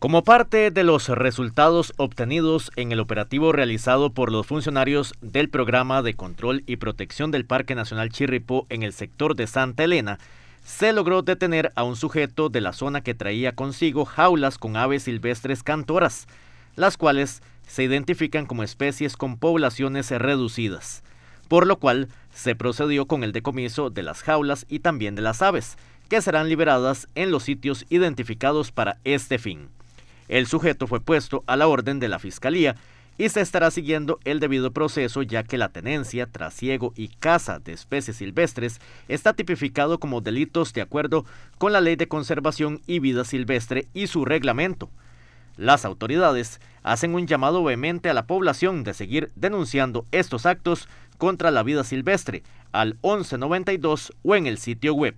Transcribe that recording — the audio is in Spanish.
Como parte de los resultados obtenidos en el operativo realizado por los funcionarios del Programa de Control y Protección del Parque Nacional Chirripó en el sector de Santa Elena, se logró detener a un sujeto de la zona que traía consigo jaulas con aves silvestres cantoras, las cuales se identifican como especies con poblaciones reducidas, por lo cual se procedió con el decomiso de las jaulas y también de las aves, que serán liberadas en los sitios identificados para este fin. El sujeto fue puesto a la orden de la Fiscalía y se estará siguiendo el debido proceso ya que la tenencia, trasiego y caza de especies silvestres está tipificado como delitos de acuerdo con la Ley de Conservación y Vida Silvestre y su reglamento. Las autoridades hacen un llamado vehemente a la población de seguir denunciando estos actos contra la vida silvestre al 1192 o en el sitio web.